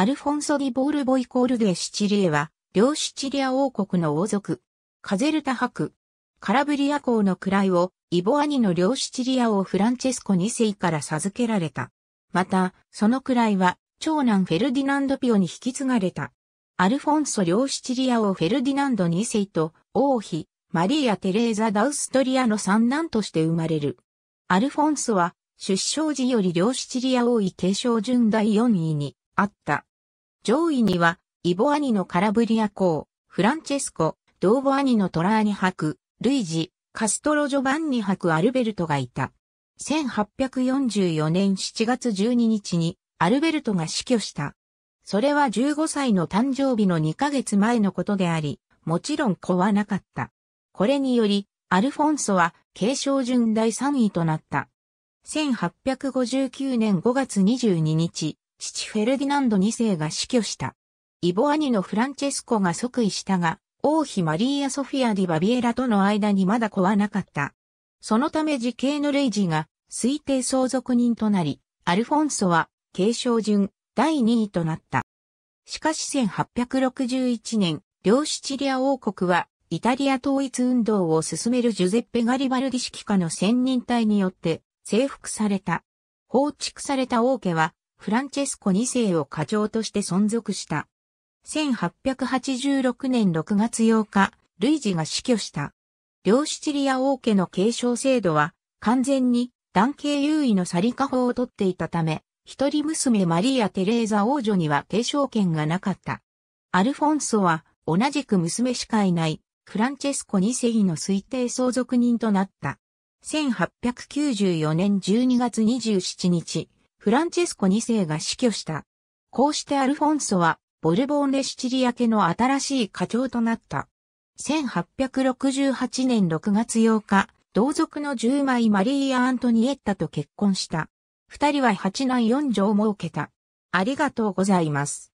アルフォンソ・ディ・ボールボイコール・デ・シチリエは、両シチリア王国の王族、カゼルタ伯、カラブリア公の位を、イボアニの両シチリア王フランチェスコ2世から授けられた。また、その位は、長男フェルディナンド・ピオに引き継がれた。アルフォンソ両シチリア王フェルディナンド2世と、王妃、マリーア・テレーザ・ダウストリアの三男として生まれる。アルフォンソは、出生時より両シチリア王位継承順第4位にあった。上位には、イボ兄のカラブリア公、フランチェスコ、ドーボ兄のトラーニ博、ルイジ、カストロジョバンニ博アルベルトがいた。1844年7月12日にアルベルトが死去した。それは15歳の誕生日の2ヶ月前のことであり、もちろん子はなかった。これにより、アルフォンソは継承順第3位となった。1859年5月22日、父フェルディナンド2世が死去した。イボ兄のフランチェスコが即位したが、王妃マリーア・ソフィア・ディ・バビエラとの間にまだ子はなかった。そのため時系のレイジが推定相続人となり、アルフォンソは継承順第2位となった。しかし1861年、両シチリア王国はイタリア統一運動を進めるジュゼッペ・ガリバルディ指揮下の専任隊によって征服された。放築された王家はフランチェスコ2世を課長として存続した。1886年6月8日、ルイジが死去した。両シチリア王家の継承制度は、完全に男系優位のサリカ法をとっていたため、一人娘マリア・テレーザ王女には継承権がなかった。アルフォンソは、同じく娘しかいない、フランチェスコ2世の推定相続人となった。1894年12月27日、フランチェスコ2世が死去した。こうしてアルフォンソは、ボルボン・レシチリア家の新しい家長となった。1868年6月8日、同族の10枚マリーア・アントニエッタと結婚した。二人は八男四女を設けた。ありがとうございます。